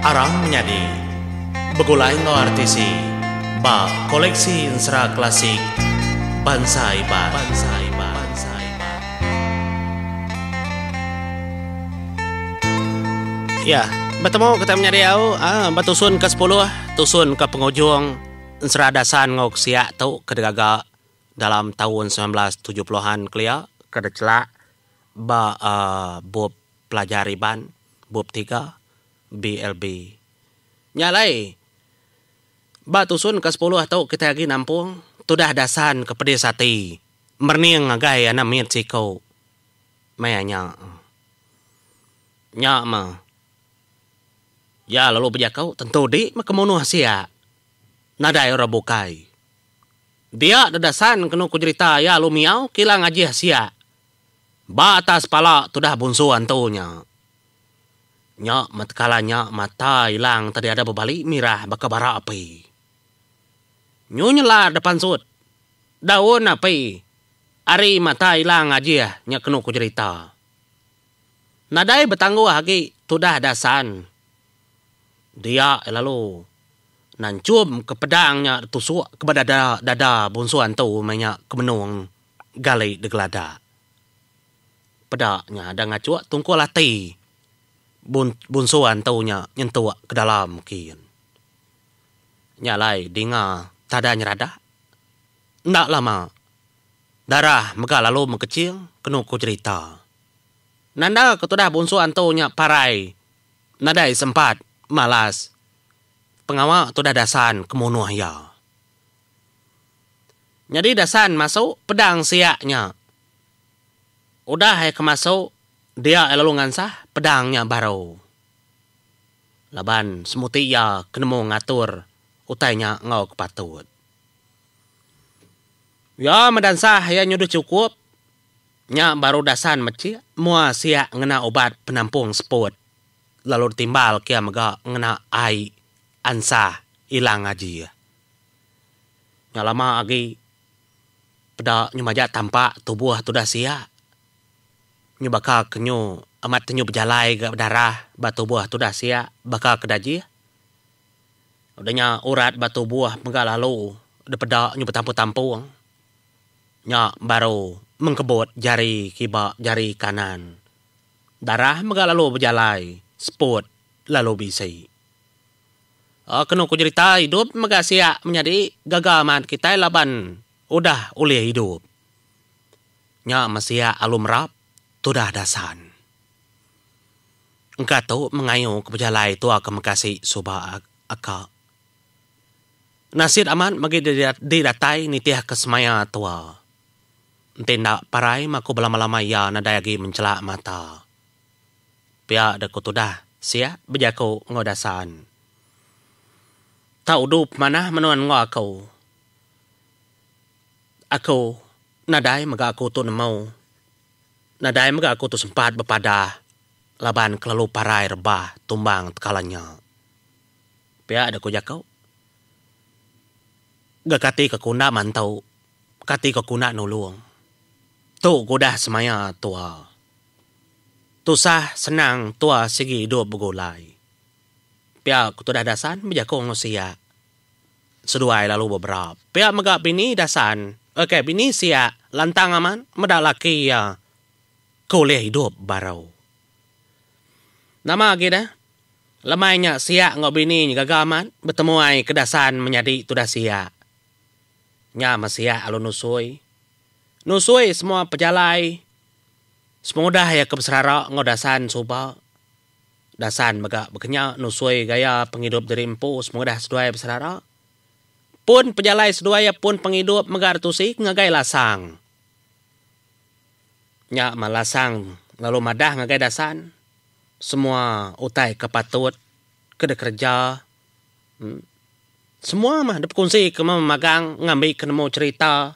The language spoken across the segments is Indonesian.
Arang menyanyi Begulaino artisi ba koleksi insra klasik Bansai ba. Bansai Bar Bansai Ya, bertemu kita menyari au ah, Batusun ke sepuluh Tusun ke pengujung Insra dasan ngok siak tau kedegaga Dalam tahun 1970-an kelia Kedecela Ba uh, ah, Bob pelajari ban Bob tiga BLB. Nyalai. sun ke sepuluh atau kita lagi nampung. Tudah dasan ke pedesati. Merning ngagai anak miet kau. Mayanya. Nyak ma. Ya lalu punya kau tentu di makemono hasia. Nadai orang bukai. Dia dasan kena ku cerita ya lu miau kilang aja hasia. Batas pala tudah bunsuan tonya nya matkalanya mata hilang tadi ada bebalik mirah baka bara api lah depan sud daun api ari mata hilang aja ya nya kena ku cerita nadai bertangguh lagi tudah dasan dia lalu nancum ke pedangnya tusuk ke dada dada bonsuan tu mainnya ke menung galai degelada pedaknya ada ngacuak tungku latih bun tau nya nyentua ke dalam kian. Nyalai dinga tada nyerada. Ndak lama. Darah mega lalu mengkecil kenu ku cerita. Nanda ketudah tau nya parai. Nadai sempat malas. Pengawal tudah dasan kemunuh ya. Jadi dasan masuk pedang siaknya. Udah hai kemasuk dia elalu ngansah pedangnya baru. Laban semuti ia ya, mau ngatur utainya ngau kepatut. Ya medansah ya nyuduh cukup. Nya baru dasan meci mua sia ngena obat penampung spot. Lalu timbal kia mega ngena ai ansa ilang aji ya. Nya lama agi peda nyumaja tampak tubuh tu dah sia. Nyubaka kenyu amat tenyup jalai gak darah batu buah tu dah sia bakal kedaji udahnya urat batu buah enggak lalu udah peda nyup tampu tampu nya baru mengkebut jari kiba jari kanan darah enggak lalu berjalai lalu bisi Oh, ah, kena ku cerita hidup mega sia menjadi gagal man kita laban udah ulih hidup. Nya alum alumrap tudah dasan. Engka mengayuh mengayu kepejalai tua kemekasi suba aka. Nasir aman magi didatai nitiah kesemaya tua. Tindak parai maku belama-lama ya nadayagi mencelak mata. Pia dah sia bejaku ngodasan. Tau dup mana menuan aku. Aku nadai maga aku tu nemau. Nadai maga aku tu sempat berpadah laban kelalu parai rebah tumbang kalanya. Pia ada kujak kau. Gak kati ke kuna mantau, kati kuna nolong. Tu kuda semaya tua. Tusah senang tua segi hidup begulai. Pia kutu dah dasan kau ngusia. Seduai lalu beberapa. Pia megak bini dasan. Oke, bini sia. Lantang aman, medak laki ya. Kulih hidup barau. Nama kita siak nggak bini gagaman bertemu ai kedasan menjadi tudah siak. Nya masia alu nusui. Nusui semua pejalai. Semudah ya kebesarara dasan suba. Dasan mega bekenya nusui gaya penghidup dari empu semudah sedua ya besarara. Pun pejalai sedua ya pun penghidup mega nggak ngagai lasang. Nya malasang lalu madah ngagai dasan semua utai kepatut kerja kerja hmm. semua mah dapat kunci ke magang ngambil ke nemu cerita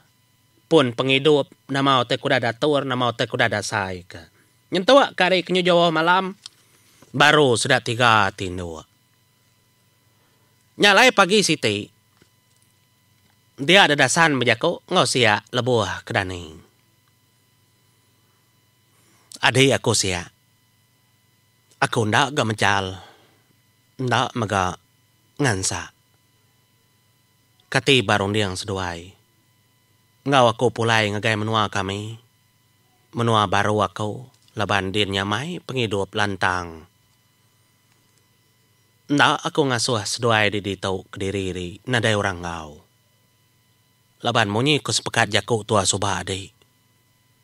pun penghidup nama utai kuda datur nama utai kuda dasai ke nyentuh kari kenyu jawa malam baru sudah tiga tindu nyalai pagi siti dia ada dasan bejako ngosia lebuah kedaning. Ada aku sia aku ndak gak mencal, ndak maga ngansa. Kati barong diang seduai. Ngaw aku pulai ngagai menua kami. Menua baru aku laban din nyamai penghidup lantang. ndak aku ngasuh seduai di ditau kediri nadai orang ngau. Laban munyi ku sepekat jaku tua subah di.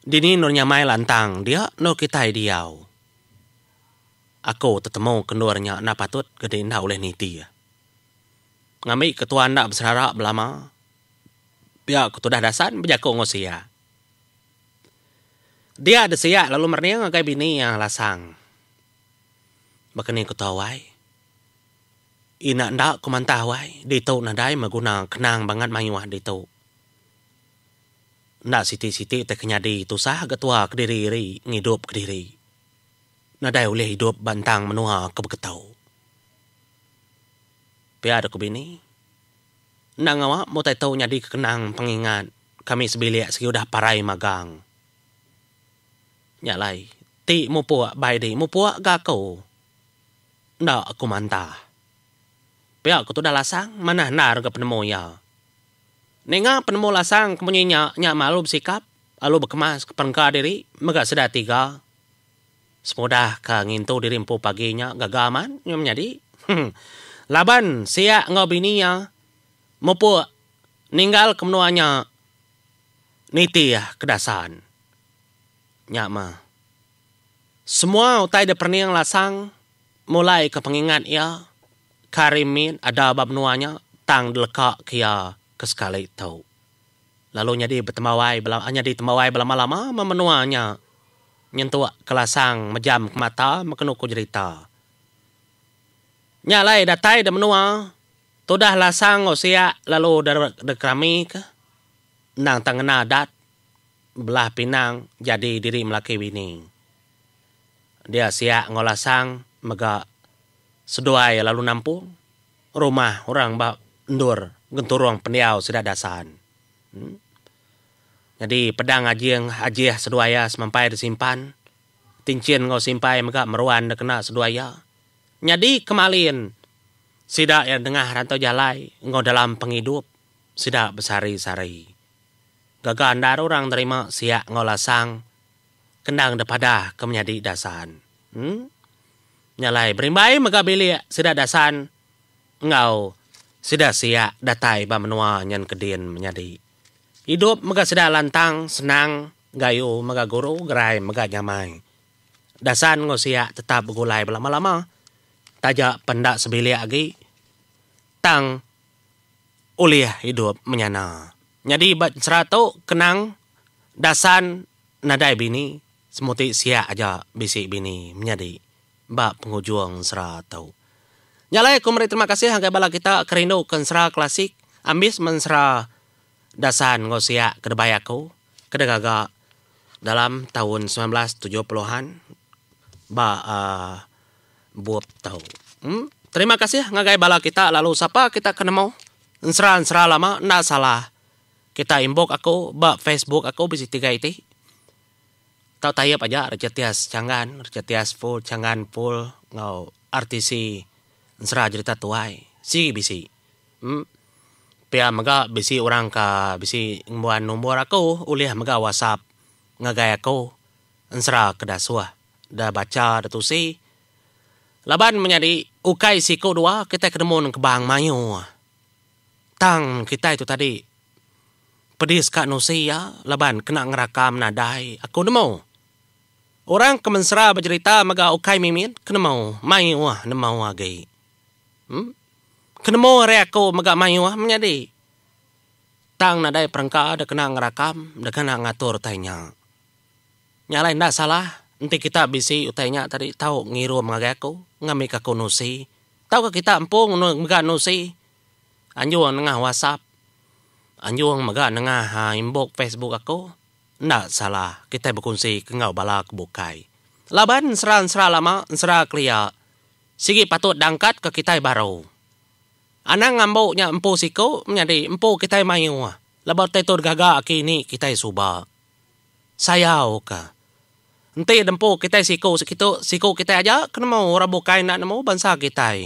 Dini nur nyamai lantang dia nur kitai diau. Aku tetemu kenurnya na patut gede na oleh niti ya. Ngami ketua anak berserara belama. Ya, ketua dah dasan berjaku ngosia. Ya. Dia ada sia lalu meriang ngakai bini yang lasang. Bakani ketawai. Ina ndak kumantawai dito nadai maguna kenang banget mayuah dito. Ndak siti-siti tak kenyadi sah ketua kediri ngidup kediri nadai oleh hidup bantang menua kebeketau. Piada aku bini. Nang awak mau tahu nyadi kenang pengingat kami sebilik udah parai magang. Nyalai, ti mu puak bayi di mu puak gakau. Ndak aku mantah. Piak aku tu dah lasang, mana nar ke penemu ya. Nengah penemu lasang kemunyinya nyak malu bersikap, alu berkemas ke diri, mega sedar tiga. Semudah kanginto diri empo paginya gagaman nyom nyadi. Hmm. Laban sia ngobininya mopo ninggal kemnuanya niti ya kedasan. Nyama. Semua utai de perniang lasang mulai ke pengingat ya karimin ada bab nuanya tang deleka kia ya, ke sekali tau. Lalu nyadi bertemawai belama nyadi temawai belam lama memenuanya nyentua kelasang mejam ke mata makenu ku cerita. Nyalai datai da menua. tudah lasang usia lalu dari da kami ke. Nang tangena dat. Belah pinang jadi diri melaki bini. Dia sia ngolasang mega seduai lalu nampu Rumah orang bak ndur genturung pendiau sudah dasan. Hmm? jadi pedang aji yang aji ya, seduaya semampai disimpan tincin ngau simpai mereka meruan kena seduaya jadi kemalin sidak yang tengah rantau jalai ngau dalam penghidup sidak besari-sari gagah andar orang terima siak ngau lasang kendang depada kemenyadi dasan hmm? nyalai berimbai mereka bilik sidak dasan ngau sidak siak datai bamenua menua nyan kedin menyadi Hidup mega sedah lantang, senang, gayu mega guru, gerai mega nyamai. Dasan ngosia tetap gulai berlama-lama. Tajak pendak sebili lagi. Tang uliah hidup menyana. Jadi bat seratu kenang dasan nadai bini semuti sia aja bisik bini menyadi bak pengujuang seratu. Nyalai kumari terima kasih hangga bala kita kerindu kensera klasik ambis mensera dasan ngosia kerbayaku kedegaga dalam tahun 1970-an ba uh, buat tahu hmm? terima kasih ngagai bala kita lalu siapa kita kena mau ensra ensra lama nda salah kita inbox aku ba Facebook aku bisa tiga itu tau tayap aja rejetias cangan rejetias full canggan full ngau artisi ensra cerita tuai si bisi hmm? pia maga bisi orang ka bisi ngbuan nomor aku ulih maga WhatsApp ngagaya aku ensra kada suah da baca da tusi laban menjadi ukai siko dua kita kena ke bang mayo tang kita itu tadi pedis kak nusi ya laban kena ngerakam nadai aku nemu orang kemensra bercerita maga ukai mimin kena mau mayo nemau agai hmm? kena mau aku megak mayu ah, menyadi. Tang nadai perangka ada kena ngerakam, ada kena ngatur tanya. Nyalain ndak salah, nanti kita bisi utainya tadi tahu ngiru mega aku, ngami kaku nusi. Tahu ke kita empung megak nusi. Anjuang nengah WhatsApp. Anjuang mega nengah inbox Facebook aku. Ndak salah, kita berkunci kengau balak bukai. Laban serang serang lama, serang kelia. Sigi patut dangkat ke kita baru. Anang ambo nya empu siko menjadi empu kita mayu. Labau tetur gaga kini kita suba. sayau ka Nanti dempu kita siko sikito siko kita aja kena mau rabu kain nak nemu bangsa kita.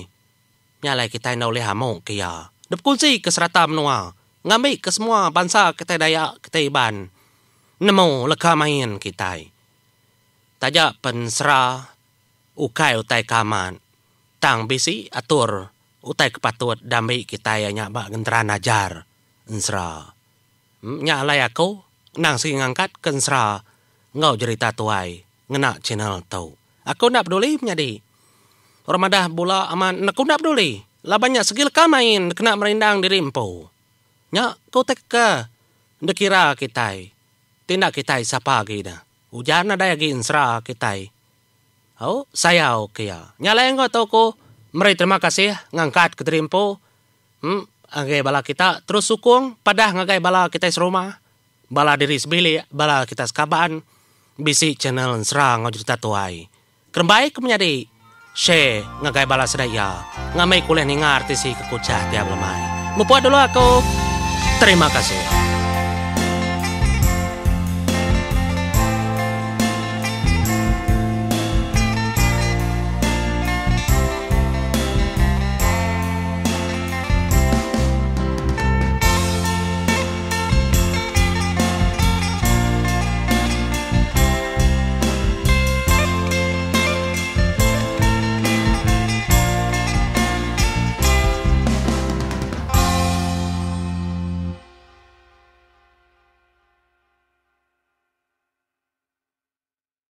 Nyalai kita nak oleh hamu kia. Depkun si keserata menua. Ngambi ke semua bangsa kita daya kita iban. Nemu leka main kita. Tajak pensra ukai utai kaman. Tang bisi Atur. utai kepatut damai kita ya nyak bak najar ajar ensra hmm, nyak lai aku nang si ngangkat kensra ngau cerita tuai ngena channel tau aku ndak peduli menyadi Ramadah bola aman nak ndak peduli lah banyak segil main kena merindang diri empu nyak kau teka dekira kita tindak kita siapa gina hujan ada lagi ensra kita Oh, saya oke ya ya. Nyalain kau kau Mari terima kasih ngangkat ke terimpo. Hmm, anggai bala kita terus sukung padah ngagai bala kita serumah. Bala diri sebili, bala kita sekaban. Bisi channel serang ngajurita tuai. Kerbaik menjadi share ngagai bala sedaya. Ngamai kuliah ningar tisi kekucah tiap lemai. Mupuat dulu aku. Terima kasih.